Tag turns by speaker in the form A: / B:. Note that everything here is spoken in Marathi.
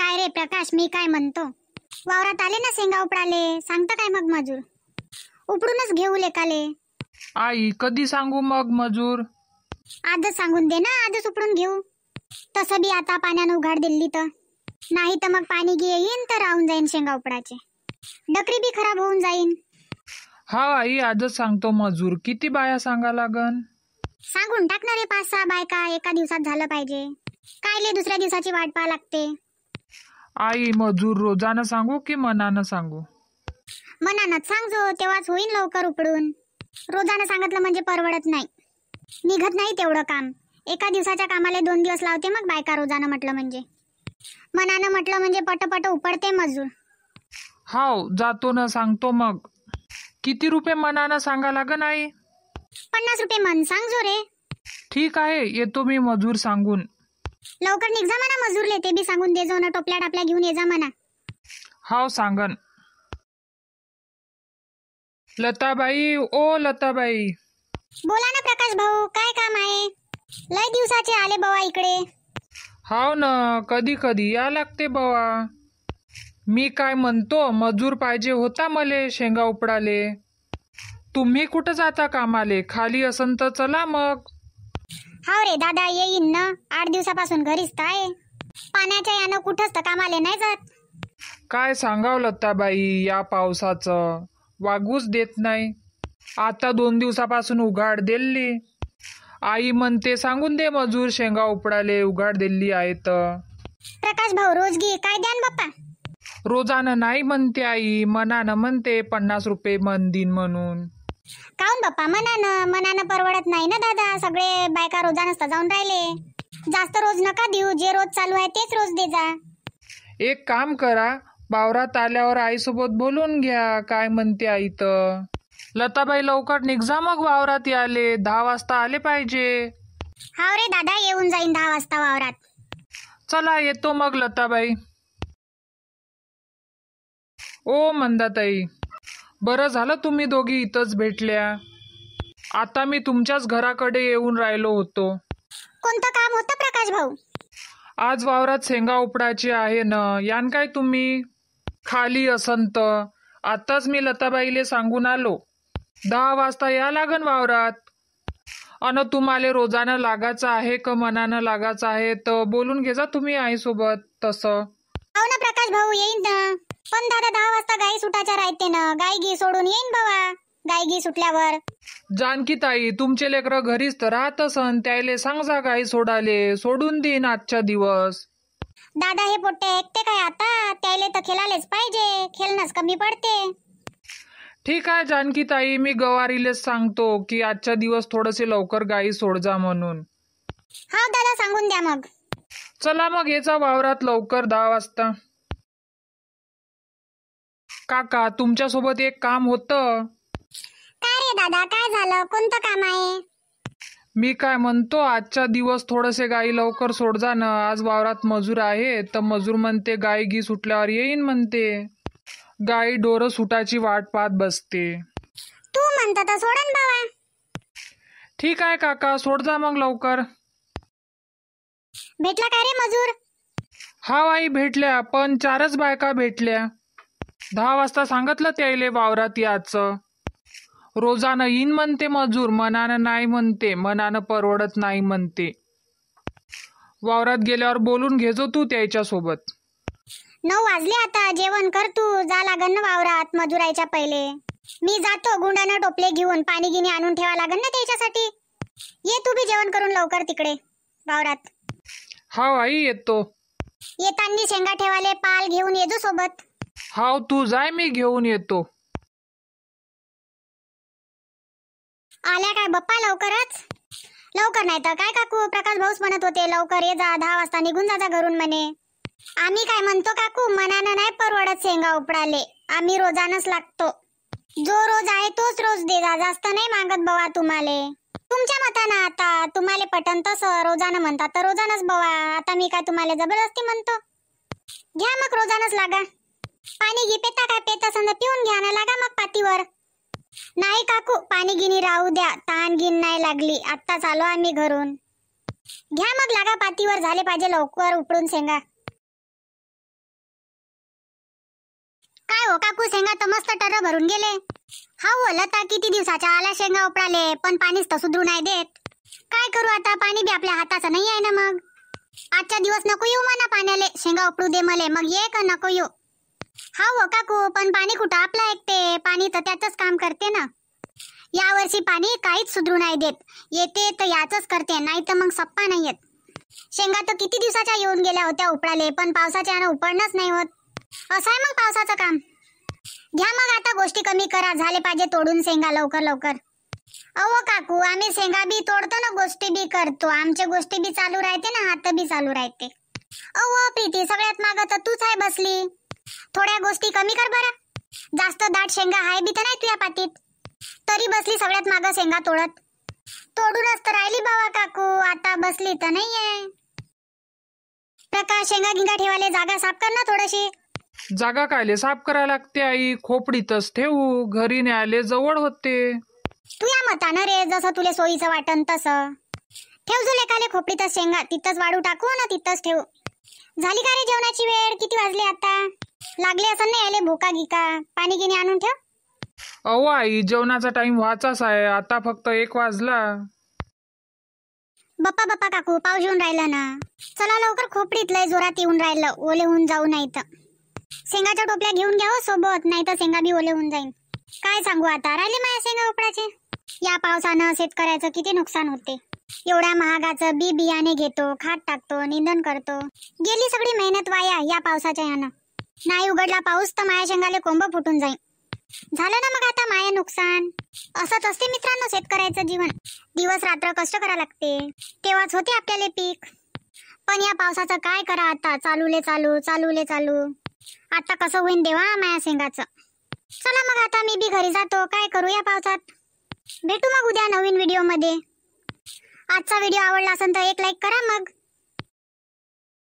A: काय रे प्रकाश मी काय म्हणतो वावरात आले ना शेंगा उपडाले सांगता काय मग मजूर उपडूनच घेऊ लेकाले आई कधी सांगू मग मजूर आजच सांगून दे ना आजच उपडून घेऊ तसं बी आता पाण्यानं उघाड दिली तर
B: नाही तर मग पाणी घेईन येईन तर राहून जाईन शेंगा उपडाचे डकरी बी खराब होऊन जाईन हा आई आजच सांगतो मजूर किती बाया सांगा लागन सांगून टाकणारे पाच सहा बायका एका दिवसात झालं पाहिजे कायले दुसऱ्या दिवसाची वाट पाहा लागते आई मजूर रोजानं सांगू की मनानं सांगू
A: मनानच सांगजो तेव्हाच होईल लवकर उपडून रोजानं सांगितलं म्हणजे परवडत नाही निघत नाही तेवढं काम एका दिवसाच्या कामाला दोन दिवस लावते मग बायका रोजानं म्हटलं म्हणजे
B: मनानं म्हटलं म्हणजे पटपट उपडते मजूर हाव जातो ना सांगतो मग किती रुपये मनानं सांगा लागन आई पन्नास रुपये मन सांगजो रे ठीक आहे येतो मी मजूर सांगून लवकर निघा म्हणा मजूरले ते बी सांगून दे जो ना टोपल्या टापल्या घेऊन ये जा म्हणा हाव सांगन लताबाई ओ लताबाई बोला ना प्रकाश भाऊ काय काम आहे लय दिवसाचे आले बवा इकडे हाव ना कधी कधी या लागते बवा मी काय म्हणतो मजूर पाहिजे होता मले शेंगा उपडाले तुम्ही कुठं जाता कामाले खाली असंत चला मग हाव रे दादा येईन ना आठ दिवसापासून घरीच काय पाण्याच्या
A: यानं कुठंच तर कामाले नाही जात
B: काय सांगावं लताबाई या पावसाचं वागूच देत नाही आता दोन दिवसापासून उघाड दिल्ली आई म्हणते सांगून दे मजूर शेंगा उपडाले उघाड दिल्ली आहे तर प्रकाश भाऊ रोज घे काय द्यान बाप्पा रोजानं नाही म्हणते आई मनानं म्हणते पन्नास रुपये मन दिन म्हणून काऊन बाप्पा मनानं
A: मनानं परवडत नाही ना दादा सगळे बायका रोजा नसता जाऊन राहिले जास्त रोज नका देऊ जे रोज चालू आहे तेच रोज दे जा
B: एक काम करा बावरात आल्यावर आईसोबत बोलून घ्या काय म्हणते आई तर लताबाई लवकर निघा मग वावरात आले दहा वाजता आले पाहिजे हाव रे दादा येऊन जाईन दहा वाजता वावरात चला येतो मग लताबाई ओ मंदाताई बरं झालं तुम्ही दोघी इथंच भेटल्या आता मी तुमच्याच घराकडे येऊन राहिलो होतो कोणतं काम होत प्रकाश भाऊ आज वावरात शेंगा उपडायची आहे ना यान काय तुम्ही खाली असंत आताच मी लताबाईले सांगून आलो दहा वाजता या लागन वावरात अन तुम्हाला रोजानं लागायचं आहे का मनानं लागायचं आहे तर बोलून घेजा तुम्ही आईसोबत तसं
A: हो ना प्रकाश भाऊ येईन ना पण दादा दहा वाजता गाई सुटायच्या राहते ना गाई
B: घे सोडून येईन बाबा गाई घे सुटल्यावर जानकी ताई तुमचे लेकर घरीच तर राहत असन त्याले जा गाई सोडाले सोडून देईन आजच्या दिवस दादा
A: हे पोट्टे ऐकते काय आता त्याले तर खेळालेच पाहिजे खेळणंच कमी पडते
B: ठीक आहे जानकी ताई मी गवारीलेच सांगतो की आजच्या दिवस थोडसे लवकर गाई जा म्हणून हा हो दादा सांगून द्या मग चला मग याचा वावरात लवकर दहा वाजता काका तुमच्यासोबत एक काम होतं काय रे दादा काय झालं कोणतं काम आहे मी काय म्हणतो आजचा दिवस थोडसे गाई लवकर सोड जा ना आज वावरात मजूर आहे तर मजूर म्हणते गाय घी सुटल्यावर येईन म्हणते गाई डोर सुटाची वाट पाहत बसते तू म्हणता तर सोडन बाबा ठीक आहे काका सोड जा मग लवकर भेटला काय रे मजूर हा आई भेटल्या पण चारच बायका भेटल्या दहा वाजता सांगितलं त्याले वावरात याचं रोजानं येईन म्हणते मजूर मनानं नाही म्हणते मनानं परवडत नाही म्हणते वावरात गेल्यावर बोलून घेजो तू त्याच्या सोबत
A: नऊ वाजले आता जेवण कर तू जा लागन ना वावरात मजुरायच्या पहिले मी जातो गुंडानं टोपले घेऊन पाणी गिनी आणून ठेवा लागन ना त्याच्यासाठी ये तू बी जेवण करून लवकर तिकडे वावरात
B: हा आई येतो येतानी शेंगा ठेवाले पाल घेऊन येजो सोबत हाव, तू जाय मी घेऊन येतो
A: आल्या काय बप्पा लवकरच लवकर नाही तर काय काकू प्रकाश भाऊस म्हणत होते लवकर ये जा दहा वाजता निघून जा घरून म्हणे आम्ही काय म्हणतो काकू मनानं नाही परवडत शेंगा उपडाले आम्ही रोजानच लागतो जो रोज आहे तोच रोज दे जा जास्त नाही मागत बवा तुम्हाला तुमच्या मतानं आता तुम्हाला पटन तस रोजानं म्हणतात तर रोजानच बवा आता मी काय तुम्हाला जबरदस्ती म्हणतो घ्या मग रोजानच लागा पाणी घे पेता काय पेता समजा पिऊन घ्या ना लागा मग पातीवर नाही काकू पाणी गिनी राहू द्या ताण गिन नाही लागली आता चालो आम्ही घरून घ्या मग लागा पातीवर झाले पाहिजे लवकर उपडून शेंगा काय हो काकू शेंगा तर मस्त टर भरून गेले हा हो लता किती दिवसाच्या आला शेंगा उपडाले पण पाणीच तर सुधरू नाही देत काय करू आता पाणी बी आपल्या हाताचं नाही आहे ना मग आजच्या दिवस नको येऊ म्हणा पाण्याले शेंगा उपडू दे मले मग ये का नको येऊ हा हो काकू पण पाणी कुठं आपलं ऐकते पाणी तर त्याच काम करते ना यावर्षी पाणी काहीच सुधरू नाही देत येते तर याच करते नाही तर मग सप्पा नाही येत शेंगा तर किती दिवसाच्या येऊन गेल्या होत्या उपडाले पण पावसाच्या यानं उपडणंच नाही होत असं आहे मग पावसाचं काम घ्या मग आता गोष्टी कमी करा झाले पाहिजे तोडून शेंगा लवकर लवकर अहो काकू आम्ही शेंगा बी तोडतो ना गोष्टी बी करतो आमच्या गोष्टी बी चालू राहते ना हात बी चालू राहते अहो प्रीती सगळ्यात माग तर तूच आहे बसली थोड्या गोष्टी कमी कर बरं जास्त दाट शेंगा आहे बी तर नाही तुझ्या पातीत तरी बसली सगळ्यात माग शेंगा तोडत तोडूनच तर राहिली बाबा काकू आता बसली तर नाहीये प्रकाश शेंगा गिंगा ठेवाले
B: जागा साफ कर ना थोडीशी जागा कायले साफ करायला लागते आई खोपडीतच ठेवू घरी न्यायले जवळ होते तुया मतान रे जसं तुला सोयीचं वाटन तसं
A: ठेव जो काले खोपडीतच शेंगा तिथंच वाढू टाकू ना तिथंच ठेवू झाली का रे जेवणाची वेळ किती वाजले आता लागले असं नाही आले भोका गिका पाणी गिनी आणून ठेव
B: अहो आई जेवणाचा टाइम व्हायचाच आहे आता फक्त एक वाजला बप्पा बप्पा काकू पाऊस येऊन राहिला ना चला लवकर खोपडीत लय जोरात येऊन राहिलं
A: ओले होऊन जाऊ नाही तर शेंगाच्या टोपल्या घेऊन घ्या हो सोबत नाही तर शेंगा बी ओले होऊन जाईन काय सांगू आता राहिले माझ्या शेंगा उपडाचे या पावसानं शेतकऱ्याचं किती नुकसान होते एवढ्या महागाचं बी बियाणे घेतो खात टाकतो निंदन करतो गेली सगळी मेहनत वाया या पावसाच्या यानं नाही उघडला पाऊस तर माया शेंगाले कोंब फुटून जाईल झालं ना मग आता माया नुकसान असंच असते मित्रांनो शेतकऱ्याचं जीवन दिवस रात्र कष्ट करा लागते तेव्हाच होते आपल्याले पीक पण या पावसाचं काय करा आता चालूले चालू चालूले चालू आता कसं होईन देवा माया शेंगाचं चला मग आता मी बी घरी जातो काय करू या पावसात भेटू मग उद्या नवीन मध्ये आजचा व्हिडिओ आवडला असेल तर एक लाईक करा मग